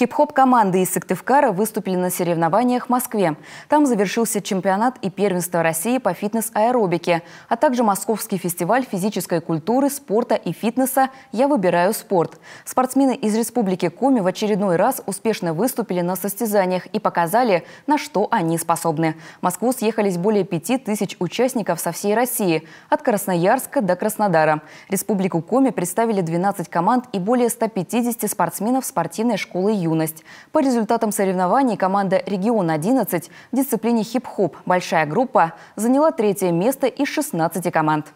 Хип-хоп команды из Сыктывкара выступили на соревнованиях в Москве. Там завершился чемпионат и первенство России по фитнес-аэробике, а также Московский фестиваль физической культуры, спорта и фитнеса «Я выбираю спорт». Спортсмены из Республики Коми в очередной раз успешно выступили на состязаниях и показали, на что они способны. В Москву съехались более пяти тысяч участников со всей России, от Красноярска до Краснодара. Республику Коми представили 12 команд и более 150 спортсменов спортивной школы «Ю». «Юность». По результатам соревнований команда «Регион-11» в дисциплине хип-хоп «Большая группа» заняла третье место из 16 команд.